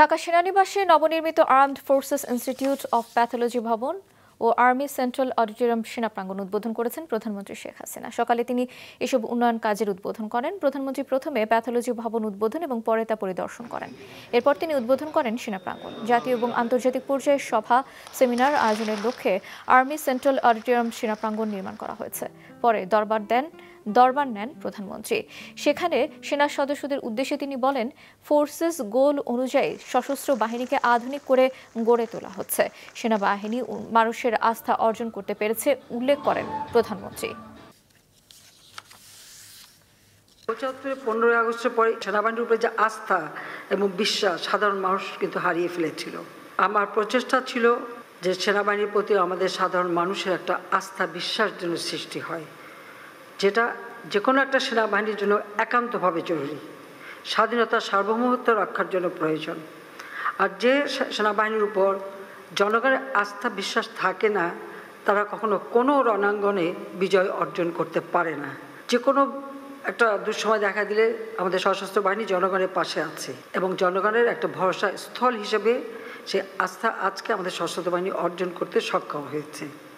ঢাকা সেনানিবাসে নবনির্মিত armed forces institute of pathology ভবন ও আর্মি সেন্ট্রাল অডিটোরিয়াম সেনা প্রাঙ্গণ উদ্বোধন করেছেন প্রধানমন্ত্রী শেখ হাসিনা সকালে তিনি এসব উন্নয়ন কাজের উদ্বোধন করেন প্রধানমন্ত্রী প্রথমে প্যাথোলজি ভবন উদ্বোধন এবং পরে তা পরিদর্শন করেন এরপর তিনি উদ্বোধন করেন সেনা প্রাঙ্গণ জাতীয় এবং আন্তর্জাতিক পর্যায়ে সভা সেমিনার আয়োজনের লক্ষ্যে আর্মি সেন্ট্রাল অডিটোরিয়াম সেনা প্রাঙ্গণ নির্মাণ করা হয়েছে পরে দরবার দেন দরবার নেন প্রধানমন্ত্রী সেখানে সেনা সদস্যদের উদ্দেশ্যে তিনি বলেন ফোর্সেস গোল অনুযায়ী সশস্ত্র বাহিনীকে আধুনিক করে গড়ে তোলা হচ্ছে সেনাবাহিনী মানুষের মানুষের আস্থা অর্জন করতে পেরেছে উল্লেখ করেন প্রধানমন্ত্রী পঁচাত্তরের পনেরোই আগস্টের পরে সেনাবাহিনীর উপরে যে আস্থা এবং বিশ্বাস সাধারণ মানুষ কিন্তু হারিয়ে ফেলেছিল আমার প্রচেষ্টা ছিল যে সেনাবাহিনীর প্রতি আমাদের সাধারণ মানুষের একটা আস্থা বিশ্বাস যেন সৃষ্টি হয় যেটা যে কোনো একটা সেনাবাহিনীর জন্য একান্তভাবে জরুরি স্বাধীনতা সার্বভৌমত্ব রক্ষার জন্য প্রয়োজন আর যে সেনাবাহিনীর উপর জনগণের আস্থা বিশ্বাস থাকে না তারা কখনো কোনো রণাঙ্গনে বিজয় অর্জন করতে পারে না যে কোনো একটা দুঃসময় দেখা দিলে আমাদের সশস্ত্র বাহিনী জনগণের পাশে আছে এবং জনগণের একটা ভরসা স্থল হিসেবে সে আস্থা আজকে আমাদের সশস্ত্র বাহিনী অর্জন করতে সক্ষম হয়েছে